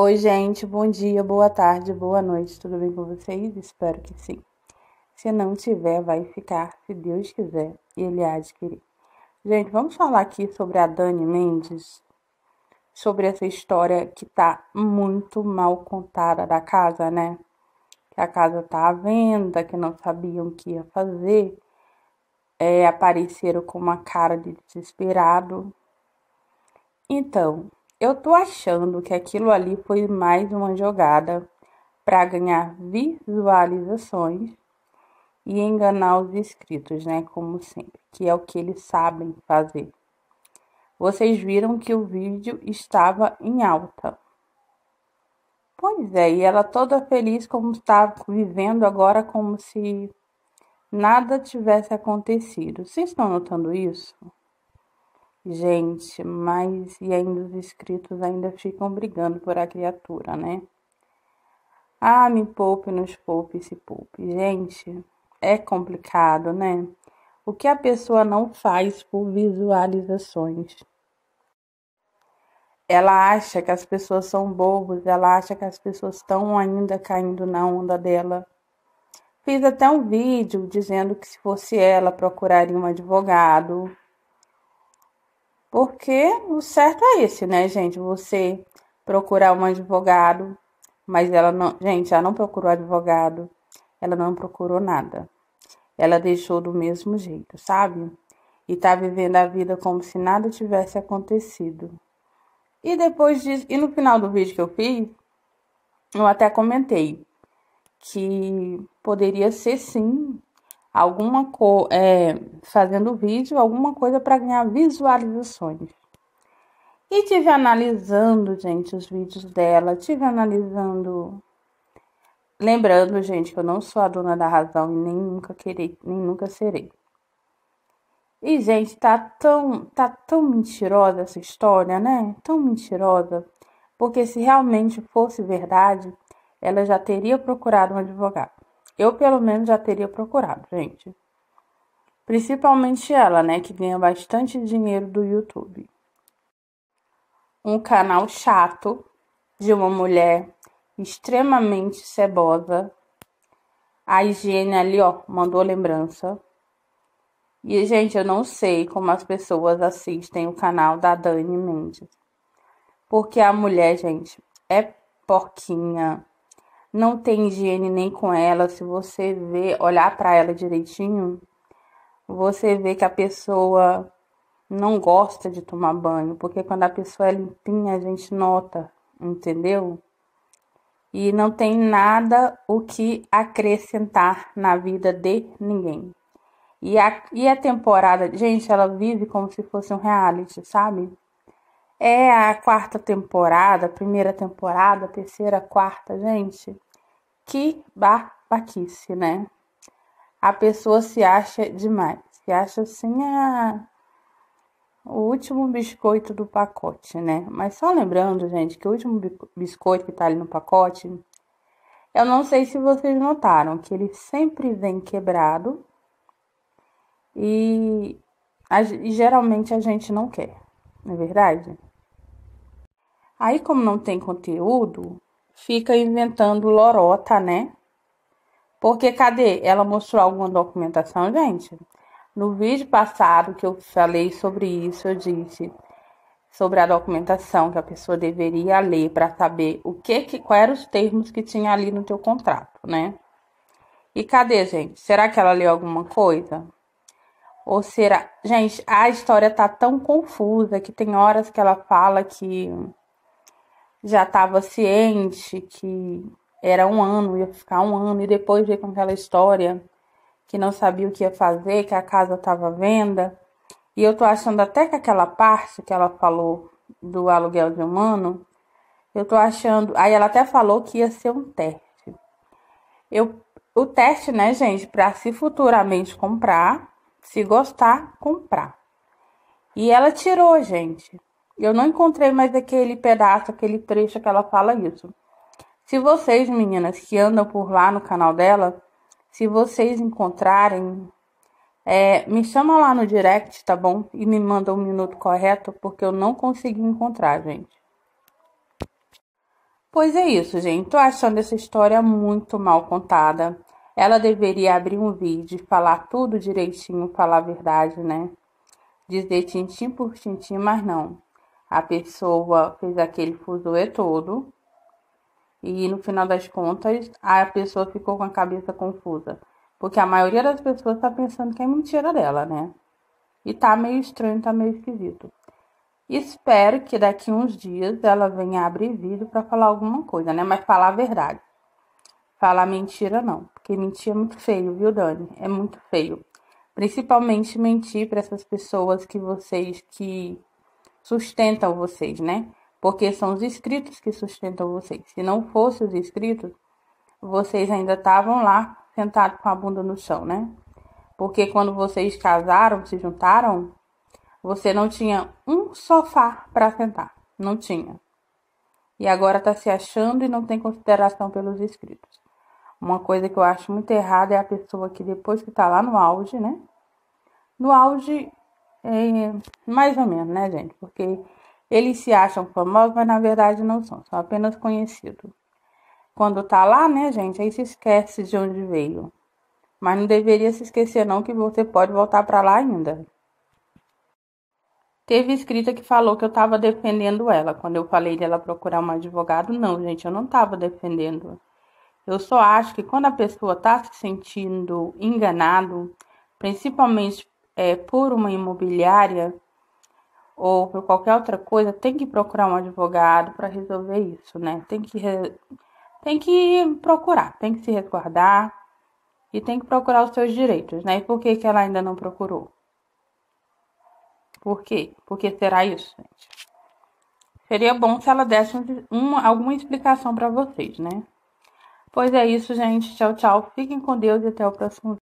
Oi, gente, bom dia, boa tarde, boa noite, tudo bem com vocês? Espero que sim. Se não tiver, vai ficar, se Deus quiser e Ele há de querer. Gente, vamos falar aqui sobre a Dani Mendes, sobre essa história que tá muito mal contada da casa, né? Que a casa tá à venda, que não sabiam o que ia fazer, é, apareceram com uma cara de desesperado. Então, eu tô achando que aquilo ali foi mais uma jogada para ganhar visualizações e enganar os inscritos, né? Como sempre, que é o que eles sabem fazer. Vocês viram que o vídeo estava em alta. Pois é, e ela toda feliz como está vivendo agora como se nada tivesse acontecido. Vocês estão notando isso? Gente, mas e ainda os inscritos ainda ficam brigando por a criatura, né? Ah, me poupe, nos poupe, se poupe. Gente, é complicado, né? O que a pessoa não faz por visualizações. Ela acha que as pessoas são bobos, ela acha que as pessoas estão ainda caindo na onda dela. Fiz até um vídeo dizendo que se fosse ela procuraria um advogado, porque o certo é esse, né, gente? Você procurar um advogado, mas ela não, gente, ela não procurou advogado, ela não procurou nada. Ela deixou do mesmo jeito, sabe? E tá vivendo a vida como se nada tivesse acontecido. E depois disso, e no final do vídeo que eu fiz, eu até comentei que poderia ser sim alguma co é, fazendo vídeo, alguma coisa para ganhar visualizações. E tive analisando, gente, os vídeos dela, tive analisando. Lembrando, gente, que eu não sou a dona da razão e nem nunca querei, nem nunca serei. E, gente, tá tão, tá tão mentirosa essa história, né? Tão mentirosa. Porque se realmente fosse verdade, ela já teria procurado um advogado. Eu, pelo menos, já teria procurado, gente. Principalmente ela, né, que ganha bastante dinheiro do YouTube. Um canal chato de uma mulher extremamente cebosa. A higiene ali, ó, mandou lembrança. E, gente, eu não sei como as pessoas assistem o canal da Dani Mendes. Porque a mulher, gente, é porquinha não tem higiene nem com ela, se você vê olhar para ela direitinho, você vê que a pessoa não gosta de tomar banho, porque quando a pessoa é limpinha, a gente nota, entendeu? E não tem nada o que acrescentar na vida de ninguém. E a, e a temporada, gente, ela vive como se fosse um reality, sabe? É a quarta temporada, primeira temporada, terceira, quarta, gente. Que babaquice, né? A pessoa se acha demais. Se acha assim a ah, o último biscoito do pacote, né? Mas só lembrando, gente, que o último biscoito que tá ali no pacote, eu não sei se vocês notaram que ele sempre vem quebrado e, a, e geralmente a gente não quer, não é verdade? Aí, como não tem conteúdo, fica inventando lorota, né? Porque cadê? Ela mostrou alguma documentação, gente? No vídeo passado que eu falei sobre isso, eu disse sobre a documentação que a pessoa deveria ler para saber o que, que quais eram os termos que tinha ali no teu contrato, né? E cadê, gente? Será que ela leu alguma coisa? Ou será, gente, a história tá tão confusa que tem horas que ela fala que já estava ciente que era um ano, ia ficar um ano, e depois veio com aquela história que não sabia o que ia fazer, que a casa estava à venda. E eu tô achando até que aquela parte que ela falou do aluguel de um ano, eu tô achando. Aí ela até falou que ia ser um teste. Eu, o teste, né, gente, para se futuramente comprar, se gostar, comprar. E ela tirou, gente. Eu não encontrei mais aquele pedaço, aquele trecho que ela fala isso. Se vocês, meninas, que andam por lá no canal dela, se vocês encontrarem, é, me chama lá no direct, tá bom? E me manda o um minuto correto, porque eu não consegui encontrar, gente. Pois é isso, gente. Tô achando essa história muito mal contada. Ela deveria abrir um vídeo, falar tudo direitinho, falar a verdade, né? Dizer tintim por tintim, mas não a pessoa fez aquele fuzuê todo e no final das contas a pessoa ficou com a cabeça confusa. Porque a maioria das pessoas está pensando que é mentira dela, né? E tá meio estranho, tá meio esquisito. Espero que daqui uns dias ela venha abrir vídeo para falar alguma coisa, né? Mas falar a verdade. Falar mentira não, porque mentir é muito feio, viu, Dani? É muito feio. Principalmente mentir para essas pessoas que vocês que sustentam vocês, né? Porque são os inscritos que sustentam vocês. Se não fossem os inscritos, vocês ainda estavam lá sentados com a bunda no chão, né? Porque quando vocês casaram, se juntaram, você não tinha um sofá para sentar, não tinha. E agora está se achando e não tem consideração pelos inscritos. Uma coisa que eu acho muito errada é a pessoa que depois que está lá no auge, né? No auge é, mais ou menos, né, gente? Porque eles se acham famosos, mas na verdade não são, são apenas conhecidos. Quando tá lá, né, gente, aí se esquece de onde veio. Mas não deveria se esquecer não que você pode voltar para lá ainda. Teve escrita que falou que eu tava defendendo ela. Quando eu falei dela procurar um advogado, não, gente, eu não tava defendendo. Eu só acho que quando a pessoa tá se sentindo enganado, principalmente é, por uma imobiliária ou por qualquer outra coisa, tem que procurar um advogado para resolver isso, né? Tem que, re... tem que procurar, tem que se resguardar e tem que procurar os seus direitos, né? E por que, que ela ainda não procurou? Por quê? Por que será isso, gente? Seria bom se ela desse uma, alguma explicação para vocês, né? Pois é isso, gente. Tchau, tchau. Fiquem com Deus e até o próximo vídeo.